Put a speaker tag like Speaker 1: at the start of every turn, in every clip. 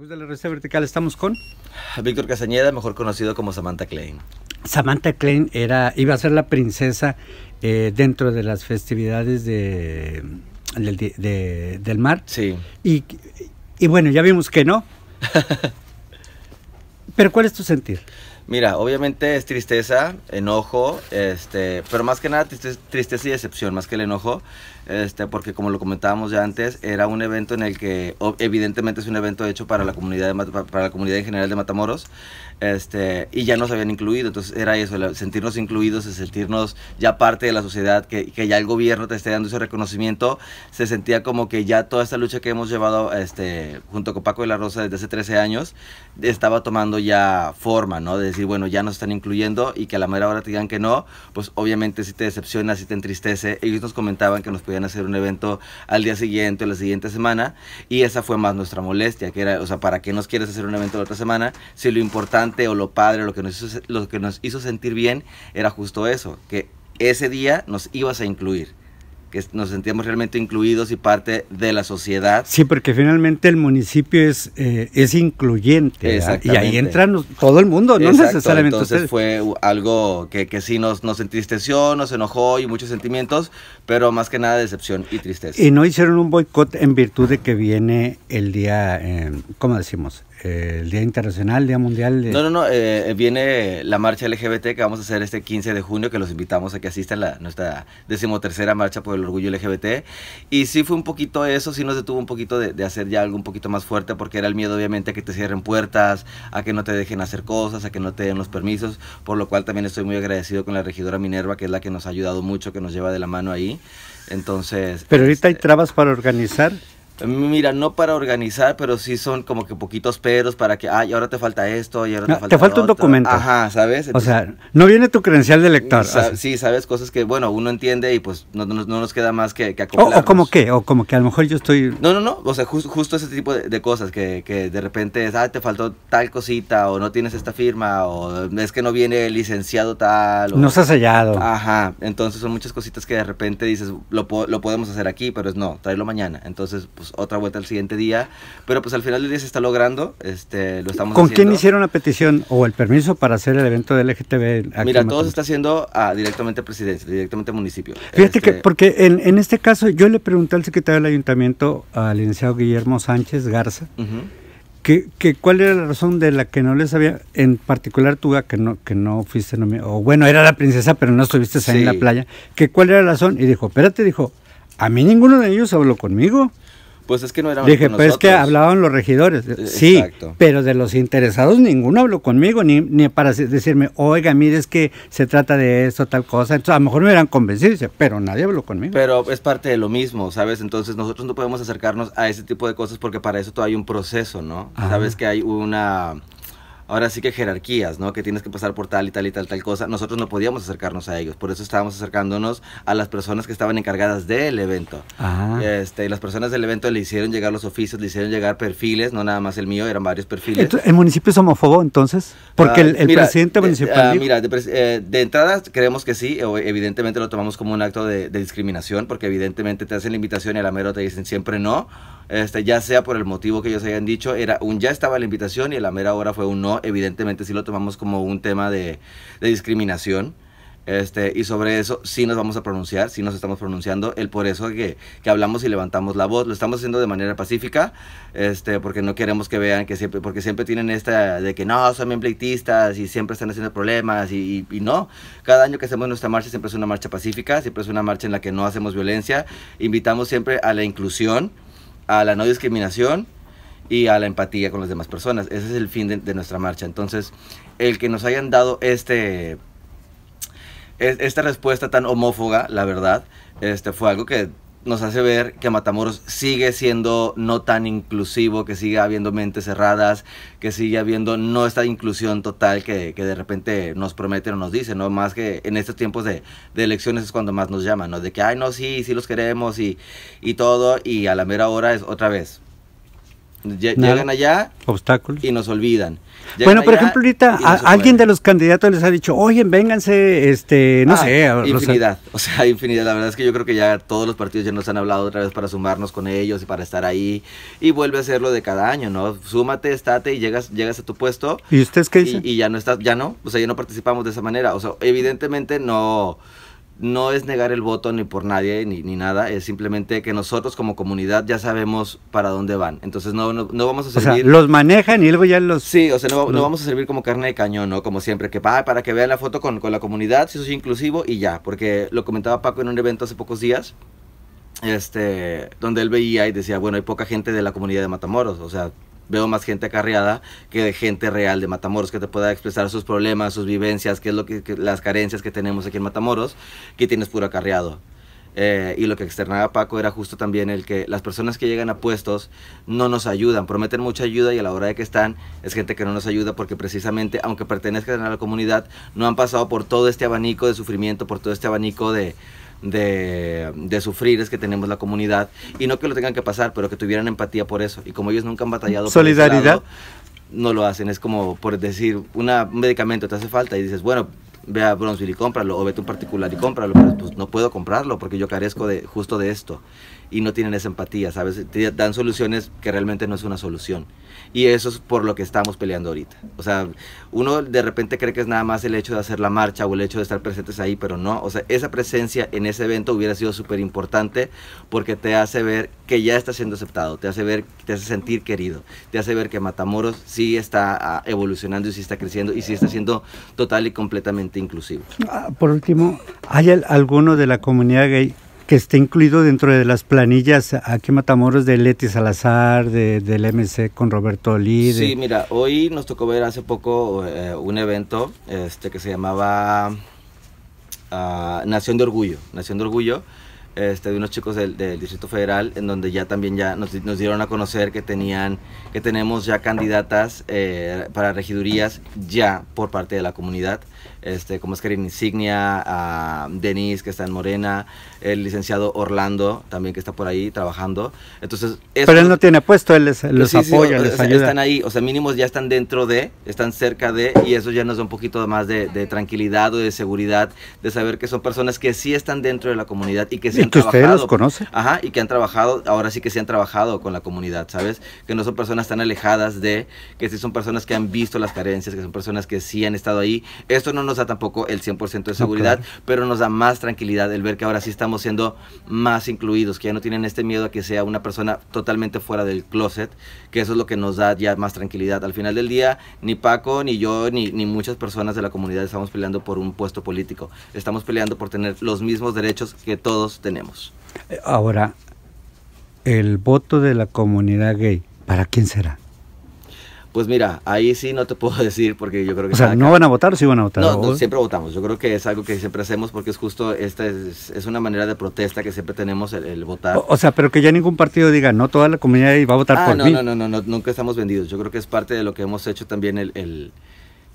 Speaker 1: de la revista vertical, estamos con Víctor Casañeda, mejor conocido como Samantha Klein.
Speaker 2: Samantha Klein era, iba a ser la princesa eh, dentro de las festividades del mar. Sí. Y, y bueno, ya vimos que no. Pero ¿cuál es tu sentir?
Speaker 1: Mira, obviamente es tristeza, enojo, este, pero más que nada tristeza y decepción, más que el enojo, este, porque como lo comentábamos ya antes, era un evento en el que evidentemente es un evento hecho para la comunidad para la comunidad en general de Matamoros, este, y ya nos habían incluido, entonces era eso, sentirnos incluidos, sentirnos ya parte de la sociedad, que, ya el gobierno te esté dando ese reconocimiento, se sentía como que ya toda esta lucha que hemos llevado este, junto con Paco de la Rosa desde hace 13 años, estaba tomando ya forma, ¿no? decir, bueno, ya nos están incluyendo y que a la mera hora te digan que no, pues obviamente si te decepciona, si te entristece. Ellos nos comentaban que nos podían hacer un evento al día siguiente o la siguiente semana y esa fue más nuestra molestia, que era, o sea, ¿para qué nos quieres hacer un evento la otra semana si lo importante o lo padre, lo que lo que nos hizo sentir bien era justo eso, que ese día nos ibas a incluir? nos sentíamos realmente incluidos y parte de la sociedad.
Speaker 2: Sí, porque finalmente el municipio es, eh, es incluyente y ahí entra
Speaker 1: todo el mundo, no Exacto, necesariamente entonces fue algo que, que sí nos, nos entristeció, nos enojó y muchos sentimientos, pero más que nada decepción y tristeza. Y no
Speaker 2: hicieron un boicot en virtud de que viene el día, eh, ¿cómo decimos? Eh, el Día Internacional, el Día Mundial. No,
Speaker 1: no, no, viene la marcha LGBT que vamos a hacer este 15 de junio, que los invitamos a que asistan a nuestra decimotercera marcha por el orgullo LGBT. Y sí fue un poquito eso, sí nos detuvo un poquito de, hacer ya algo un poquito más fuerte, porque era el miedo obviamente a que te cierren puertas, a que no te dejen hacer cosas, a que no te den los permisos, por lo cual también estoy muy agradecido con la regidora Minerva, que es la que nos ha ayudado mucho, que nos lleva de la mano ahí. Entonces...
Speaker 2: Pero ahorita hay este, trabas para organizar.
Speaker 1: Mira, no para organizar, pero sí son como que poquitos peros para que, y ahora te falta esto, y ahora te falta. Te falta un documento. Ajá, ¿sabes? o sea,
Speaker 2: no viene tu credencial de lector.
Speaker 1: Sí, sabes, cosas que, bueno, uno entiende y pues no, nos queda más que, que O,
Speaker 2: como que, o como que a lo mejor yo estoy.
Speaker 1: No, no, no, o sea, justo ese tipo de, cosas que, que, de repente es, ah, te faltó tal cosita, o no tienes esta firma, o es que no viene licenciado tal. O... No se ha sellado. Ajá, entonces son muchas cositas que de repente dices, lo, podemos hacer aquí, pero es no, tráelo mañana. Entonces, pues pues, otra vuelta al siguiente día. Pero pues al final del día se está logrando, este, lo estamos ¿Con quién hicieron
Speaker 2: la petición o el permiso para hacer el evento del LGTB?
Speaker 1: Mira, todo se está haciendo a, ah, directamente a presidencia, directamente municipio. Fíjate que, este,
Speaker 2: porque en, este caso yo le pregunté al secretario del ayuntamiento, al licenciado Guillermo Sánchez Garza, Que, que, cuál era la razón de la que no les había, en particular tú, que no, que no fuiste o bueno, era la princesa, pero no estuviste ahí en la playa, que cuál era la razón, y dijo, espérate, dijo, a mí ninguno de ellos habló conmigo.
Speaker 1: Pues es que no eran Dije, pues es que
Speaker 2: hablaban los regidores. Eh, sí, pero de los interesados ninguno habló conmigo, ni, para decirme, oiga, mire, es que se trata de esto, tal cosa. Entonces, a lo mejor me hubieran convencido, pero nadie habló conmigo.
Speaker 1: Pero es parte de lo mismo, ¿sabes? Entonces, nosotros no podemos acercarnos a ese tipo de cosas porque para eso todavía hay un proceso, ¿no? Sabes que hay una ahora sí que jerarquías, ¿no? Que tienes que pasar por tal y tal y tal, tal cosa. Nosotros no podíamos acercarnos a ellos, por eso estábamos acercándonos a las personas que estaban encargadas del evento. Ajá. Este, las personas del evento le hicieron llegar los oficios, le hicieron llegar perfiles, no nada más el mío, eran varios perfiles.
Speaker 2: ¿El municipio es homófobo entonces? Porque ah, el, presidente eh, municipal... Ah, mira,
Speaker 1: eh, de, entrada creemos que sí, evidentemente lo tomamos como un acto de, de discriminación, porque evidentemente te hacen la invitación y a la mero te dicen siempre no este, ya sea por el motivo que ellos hayan dicho, era un ya estaba la invitación y a la mera hora fue un no. Evidentemente si lo tomamos como un tema de, discriminación. Este, y sobre eso sí nos vamos a pronunciar, sí nos estamos pronunciando. El por eso que, que, hablamos y levantamos la voz. Lo estamos haciendo de manera pacífica, este, porque no queremos que vean que siempre, porque siempre tienen esta de que no, son bien y siempre están haciendo problemas y, y, no. Cada año que hacemos nuestra marcha siempre es una marcha pacífica, siempre es una marcha en la que no hacemos violencia. Invitamos siempre a la inclusión a la no discriminación y a la empatía con las demás personas. Ese es el fin de, nuestra marcha. Entonces, el que nos hayan dado este, esta respuesta tan homófoga la verdad, este, fue algo que nos hace ver que Matamoros sigue siendo no tan inclusivo, que sigue habiendo mentes cerradas, que sigue habiendo no esta inclusión total que, que de repente nos prometen o nos dicen, ¿no? Más que en estos tiempos de, de, elecciones es cuando más nos llaman, ¿no? De que, ay, no, sí, sí los queremos y, y todo, y a la mera hora es otra vez, Llegan allá. Y nos olvidan. bueno, por ejemplo, ahorita alguien
Speaker 2: de los candidatos les ha dicho, oye, vénganse, este, no ah, sé. Infinidad,
Speaker 1: o sea, infinidad. La verdad es que yo creo que ya todos los partidos ya nos han hablado otra vez para sumarnos con ellos y para estar ahí. Y vuelve a hacerlo de cada año, ¿no? Súmate, estate y llegas, llegas a tu puesto. ¿Y ustedes qué dicen? Y, ya no estás, ya no, o sea, ya no participamos de esa manera. O sea, evidentemente no no es negar el voto ni por nadie ni, nada, es simplemente que nosotros como comunidad ya sabemos para dónde van. Entonces no, no, vamos a servir. los
Speaker 2: manejan y luego ya los. Sí, o sea,
Speaker 1: no, vamos a servir como carne de cañón, ¿no? Como siempre, que para para que vean la foto con, la comunidad, si es inclusivo y ya. Porque lo comentaba Paco en un evento hace pocos días, este, donde él veía y decía, bueno, hay poca gente de la comunidad de Matamoros, o sea, veo más gente acarreada que de gente real de Matamoros que te pueda expresar sus problemas, sus vivencias, qué es lo que, las carencias que tenemos aquí en Matamoros, que tienes puro acarreado. Eh, y lo que externaba Paco era justo también el que las personas que llegan a puestos no nos ayudan, prometen mucha ayuda y a la hora de que están es gente que no nos ayuda porque precisamente aunque pertenezcan a la comunidad no han pasado por todo este abanico de sufrimiento, por todo este abanico de, de, sufrir es que tenemos la comunidad y no que lo tengan que pasar, pero que tuvieran empatía por eso. Y como ellos nunca han batallado... Solidaridad. no lo hacen. Es como por decir, una, un medicamento te hace falta y dices, bueno, ve a Bronzeville y cómpralo, o vete a un particular y cómpralo, pero pues, no puedo comprarlo porque yo carezco de justo de esto y no tienen esa empatía, ¿sabes? dan soluciones que realmente no es una solución. Y eso es por lo que estamos peleando ahorita. O sea, uno de repente cree que es nada más el hecho de hacer la marcha o el hecho de estar presentes ahí, pero no. O sea, esa presencia en ese evento hubiera sido súper importante porque te hace ver que ya está siendo aceptado, te hace ver, te hace sentir querido, te hace ver que Matamoros sí está ah, evolucionando y sí está creciendo y sí está siendo total y completamente inclusivo.
Speaker 2: Ah, por último, ¿hay alguno de la comunidad gay que esté incluido dentro de las planillas aquí en Matamoros de Leti Salazar, de, del MC con Roberto Olí. Sí,
Speaker 1: mira, hoy nos tocó ver hace poco eh, un evento este, que se llamaba ah, Nación de Orgullo. Nación de Orgullo este, de unos chicos del, Distrito Federal, en donde ya también ya nos, nos, dieron a conocer que tenían, que tenemos ya candidatas eh, para regidurías ya por parte de la comunidad, este, como es Karim Insignia, a Denise que está en Morena, el licenciado Orlando también que está por ahí trabajando. Entonces, pero él no
Speaker 2: tiene puesto, él les, los apoya, les Están
Speaker 1: ahí, o sea, mínimos ya están dentro de, están cerca de, y eso ya nos da un poquito más de, de tranquilidad o de seguridad, de saber que son personas que sí están dentro de la comunidad y que sí que ustedes los conocen. Ajá, y que han trabajado, ahora sí que se han trabajado con la comunidad, ¿sabes? Que no son personas tan alejadas de, que sí son personas que han visto las carencias, que son personas que sí han estado ahí. Esto no nos da tampoco el 100% de seguridad, pero nos da más tranquilidad el ver que ahora sí estamos siendo más incluidos, que ya no tienen este miedo a que sea una persona totalmente fuera del closet, que eso es lo que nos da ya más tranquilidad. Al final del día, ni Paco, ni yo, ni, ni muchas personas de la comunidad estamos peleando por un puesto político. Estamos peleando por tener los mismos derechos que todos tenemos tenemos.
Speaker 2: Ahora, el voto de la comunidad gay, ¿para quién será?
Speaker 1: Pues mira, ahí sí no te puedo decir porque yo creo que... O sea, ¿no
Speaker 2: van a votar o sí van a votar? No, siempre
Speaker 1: votamos. Yo creo que es algo que siempre hacemos porque es justo, esta es, una manera de protesta que siempre tenemos el, votar. O,
Speaker 2: sea, pero que ya ningún partido diga, no, toda la comunidad va a votar ah, por no, mí. No,
Speaker 1: no, no, no, nunca estamos vendidos. Yo creo que es parte de lo que hemos hecho también el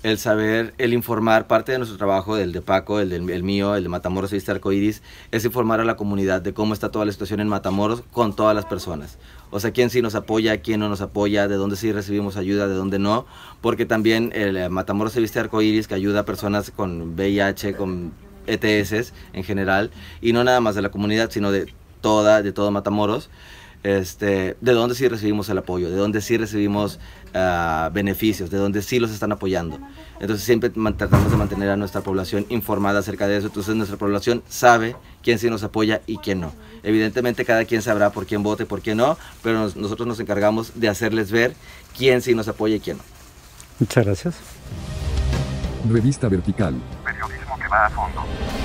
Speaker 1: el saber, el informar, parte de nuestro trabajo, del de Paco, el, del, mío, el de Matamoros Vista Arcoiris, es informar a la comunidad de cómo está toda la situación en Matamoros con todas las personas. O sea, quién sí nos apoya, quién no nos apoya, de dónde sí recibimos ayuda, de dónde no. Porque también el eh, Matamoros se viste arcoiris que ayuda a personas con VIH, con ETS en general, y no nada más de la comunidad, sino de toda, de todo Matamoros este, de dónde sí recibimos el apoyo, de dónde sí recibimos ah, beneficios, de dónde sí los están apoyando. Entonces siempre tratamos de mantener a nuestra población informada acerca de eso. Entonces nuestra población sabe quién sí nos apoya y quién no. Evidentemente cada quien sabrá por quién vote, por quién no, pero nosotros nos encargamos de hacerles ver quién sí nos apoya y quién no.
Speaker 2: Muchas gracias. Revista Vertical.
Speaker 1: Periodismo que va a fondo.